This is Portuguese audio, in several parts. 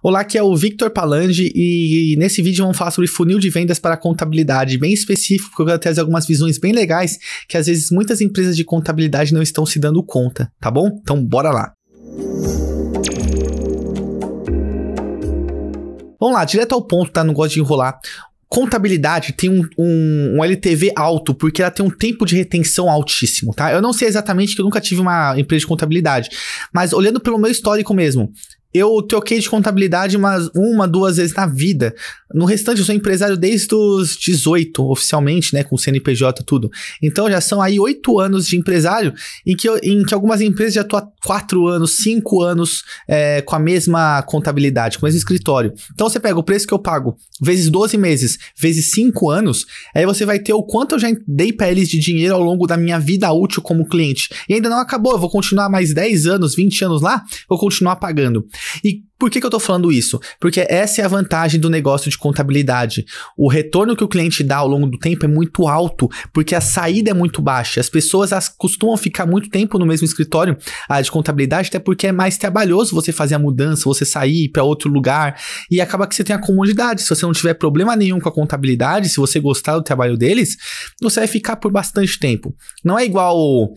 Olá, aqui é o Victor Palange e nesse vídeo vamos falar sobre funil de vendas para contabilidade, bem específico, porque eu quero trazer algumas visões bem legais que às vezes muitas empresas de contabilidade não estão se dando conta, tá bom? Então bora lá! Vamos lá, direto ao ponto, tá? Não gosto de enrolar contabilidade tem um, um, um, LTV alto, porque ela tem um tempo de retenção altíssimo, tá? Eu não sei exatamente que eu nunca tive uma empresa de contabilidade, mas olhando pelo meu histórico mesmo, eu troquei de contabilidade umas uma, duas vezes na vida. No restante, eu sou empresário desde os 18, oficialmente, né? Com CNPJ tudo. Então já são aí oito anos de empresário, em que, eu, em que algumas empresas já estão há quatro anos, cinco anos é, com a mesma contabilidade, com o mesmo escritório. Então você pega o preço que eu pago, vezes 12 meses, vezes cinco anos, aí você vai ter o quanto eu já dei para eles de dinheiro ao longo da minha vida útil como cliente. E ainda não acabou, eu vou continuar mais 10 anos, 20 anos lá, vou continuar pagando. E por que, que eu estou falando isso? Porque essa é a vantagem do negócio de contabilidade. O retorno que o cliente dá ao longo do tempo é muito alto, porque a saída é muito baixa. As pessoas as costumam ficar muito tempo no mesmo escritório a de contabilidade, até porque é mais trabalhoso você fazer a mudança, você sair para outro lugar e acaba que você tem a comodidade. Se você não tiver problema nenhum com a contabilidade, se você gostar do trabalho deles, você vai ficar por bastante tempo. Não é igual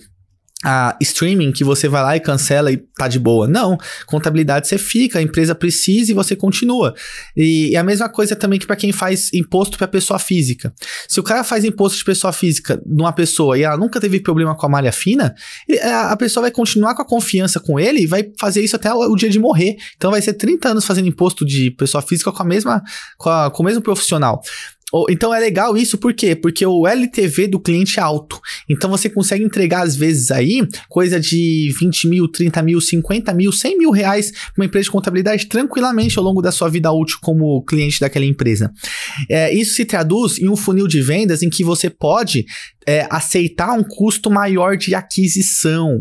a streaming que você vai lá e cancela e tá de boa. Não, contabilidade você fica, a empresa precisa e você continua. E, e a mesma coisa também que para quem faz imposto para pessoa física. Se o cara faz imposto de pessoa física numa pessoa e ela nunca teve problema com a malha fina, é, a pessoa vai continuar com a confiança com ele e vai fazer isso até o dia de morrer. Então vai ser 30 anos fazendo imposto de pessoa física com a mesma com, a, com o mesmo profissional. Então é legal isso, por quê? Porque o LTV do cliente é alto. Então você consegue entregar, às vezes, aí coisa de 20 mil, 30 mil, 50 mil, 100 mil reais para uma empresa de contabilidade tranquilamente ao longo da sua vida útil como cliente daquela empresa. É, isso se traduz em um funil de vendas em que você pode é, aceitar um custo maior de aquisição.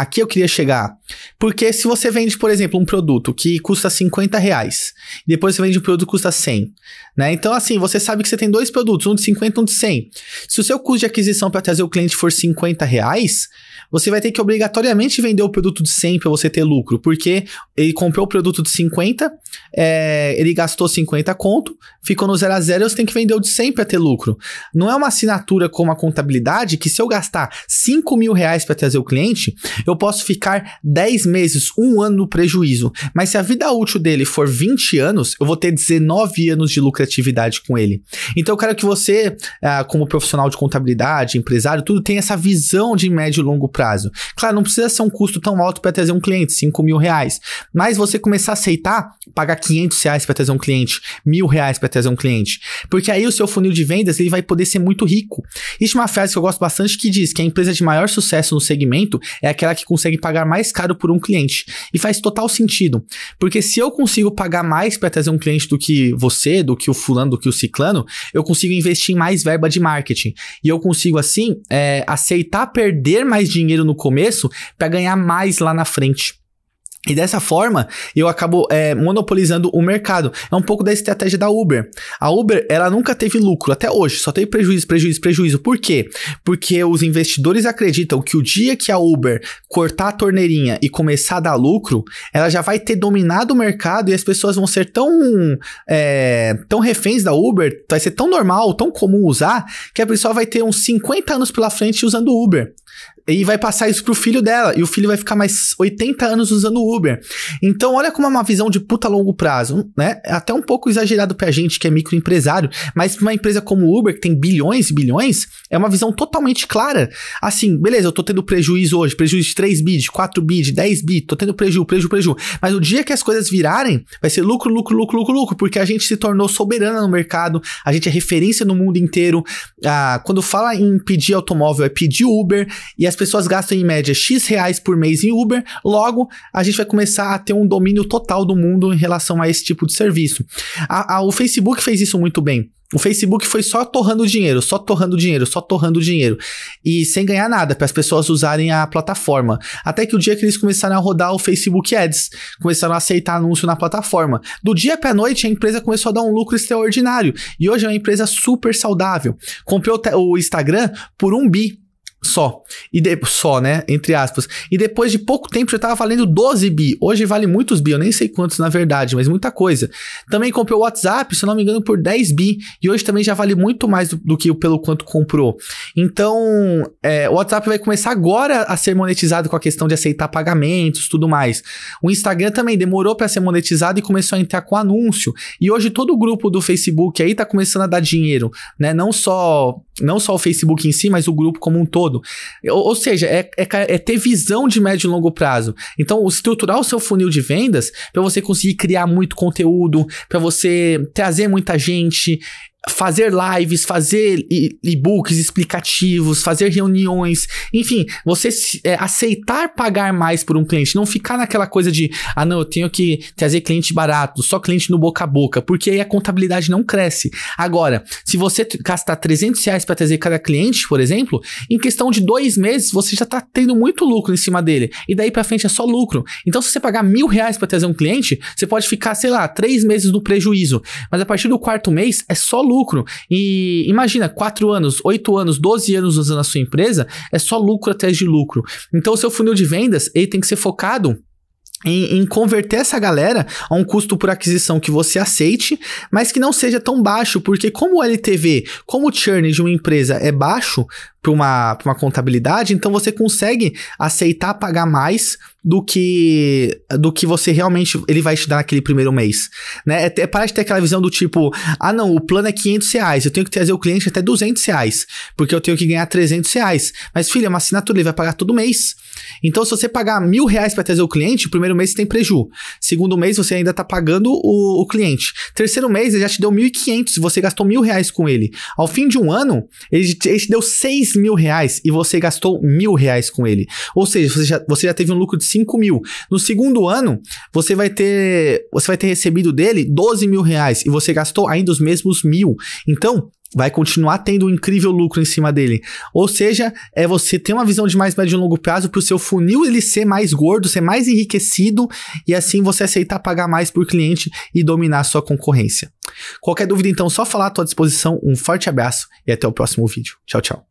Aqui eu queria chegar. Porque se você vende, por exemplo, um produto que custa 50 reais, depois você vende um produto que custa 100, né? Então, assim, você sabe que você tem dois produtos, um de 50 e um de 100. Se o seu custo de aquisição para trazer o cliente for 50 reais, você vai ter que obrigatoriamente vender o produto de 100 para você ter lucro, porque ele comprou o produto de 50, é, ele gastou 50 conto, ficou no 0 a 0 você tem que vender o de 100 para ter lucro. Não é uma assinatura como a contabilidade que se eu gastar 5 mil reais para trazer o cliente, eu posso ficar 10 meses, um ano no prejuízo. Mas se a vida útil dele for 20 anos, eu vou ter 19 anos de lucratividade com ele. Então eu quero que você, ah, como profissional de contabilidade, empresário, tudo tenha essa visão de médio e longo prazo. Claro, não precisa ser um custo tão alto para trazer um cliente, 5 mil reais. Mas você começar a aceitar pagar 500 reais para trazer um cliente, mil reais para trazer um cliente. Porque aí o seu funil de vendas ele vai poder ser muito rico. Existe uma frase que eu gosto bastante que diz que a empresa de maior sucesso no segmento é aquela que que consegue pagar mais caro por um cliente. E faz total sentido, porque se eu consigo pagar mais para trazer um cliente do que você, do que o fulano, do que o ciclano, eu consigo investir em mais verba de marketing. E eu consigo, assim, é, aceitar perder mais dinheiro no começo para ganhar mais lá na frente. E dessa forma, eu acabo é, monopolizando o mercado. É um pouco da estratégia da Uber. A Uber, ela nunca teve lucro até hoje, só teve prejuízo, prejuízo, prejuízo. Por quê? Porque os investidores acreditam que o dia que a Uber cortar a torneirinha e começar a dar lucro, ela já vai ter dominado o mercado e as pessoas vão ser tão, é, tão reféns da Uber, vai ser tão normal, tão comum usar, que a pessoa vai ter uns 50 anos pela frente usando Uber. E vai passar isso pro filho dela, e o filho vai ficar mais 80 anos usando Uber. Uber. Então, olha como é uma visão de puta longo prazo, né? É até um pouco exagerado pra gente que é microempresário, mas pra uma empresa como Uber, que tem bilhões e bilhões, é uma visão totalmente clara. Assim, beleza, eu tô tendo prejuízo hoje, prejuízo de 3 bi, de 4 bi, de 10 bi, tô tendo prejuízo, prejuízo, prejuízo. Mas o dia que as coisas virarem, vai ser lucro, lucro, lucro, lucro, lucro, porque a gente se tornou soberana no mercado, a gente é referência no mundo inteiro. Ah, quando fala em pedir automóvel, é pedir Uber, e as pessoas gastam em média X reais por mês em Uber, logo a gente vai começar a ter um domínio total do mundo em relação a esse tipo de serviço. A, a, o Facebook fez isso muito bem. O Facebook foi só torrando dinheiro, só torrando dinheiro, só torrando dinheiro. E sem ganhar nada, para as pessoas usarem a plataforma. Até que o dia que eles começaram a rodar o Facebook Ads, começaram a aceitar anúncio na plataforma. Do dia para noite, a empresa começou a dar um lucro extraordinário. E hoje é uma empresa super saudável. Comprei o Instagram por um bi. Só. E de, só, né? Entre aspas. E depois de pouco tempo já estava valendo 12 bi. Hoje vale muitos bi, eu nem sei quantos na verdade, mas muita coisa. Também comprei o WhatsApp, se eu não me engano, por 10 bi. E hoje também já vale muito mais do, do que pelo quanto comprou. Então, é, o WhatsApp vai começar agora a ser monetizado com a questão de aceitar pagamentos tudo mais. O Instagram também demorou para ser monetizado e começou a entrar com anúncio. E hoje todo o grupo do Facebook aí tá começando a dar dinheiro, né? Não só, não só o Facebook em si, mas o grupo como um todo todo. Ou, ou seja, é, é, é, ter visão de médio e longo prazo. Então, estruturar o seu funil de vendas para você conseguir criar muito conteúdo, para você trazer muita gente fazer lives, fazer e-books explicativos, fazer reuniões, enfim, você é, aceitar pagar mais por um cliente, não ficar naquela coisa de, ah não, eu tenho que trazer cliente barato, só cliente no boca a boca, porque aí a contabilidade não cresce. Agora, se você gastar 300 reais para trazer cada cliente, por exemplo, em questão de dois meses você já está tendo muito lucro em cima dele, e daí para frente é só lucro. Então, se você pagar mil reais para trazer um cliente, você pode ficar, sei lá, três meses no prejuízo, mas a partir do quarto mês é só lucro. E imagina, 4 anos, 8 anos, 12 anos usando a sua empresa, é só lucro atrás de lucro. Então, o seu funil de vendas, ele tem que ser focado em, em, converter essa galera a um custo por aquisição que você aceite, mas que não seja tão baixo, porque como o LTV, como o churn de uma empresa é baixo, para uma, uma contabilidade, então você consegue aceitar pagar mais do que do que você realmente ele vai te dar naquele primeiro mês, né? É, é ter aquela visão do tipo, ah não, o plano é 500 reais, eu tenho que trazer o cliente até 200 reais, porque eu tenho que ganhar 300 reais. Mas filha, é uma assinatura, ele vai pagar todo mês. Então se você pagar mil reais para trazer o cliente, o primeiro mês você tem preju. Segundo mês você ainda tá pagando o, o cliente. Terceiro mês ele já te deu 1.500, você gastou mil reais com ele. Ao fim de um ano, ele, ele te deu seis 3 mil reais e você gastou mil reais com ele. Ou seja, você já, você já teve um lucro de 5 mil. No segundo ano, você vai ter. Você vai ter recebido dele 12 mil reais e você gastou ainda os mesmos mil. Então, vai continuar tendo um incrível lucro em cima dele. Ou seja, é você ter uma visão de mais médio e longo prazo para o seu funil ele ser mais gordo, ser mais enriquecido e assim você aceitar pagar mais por cliente e dominar a sua concorrência. Qualquer dúvida então, só falar à tua disposição. Um forte abraço e até o próximo vídeo. Tchau, tchau.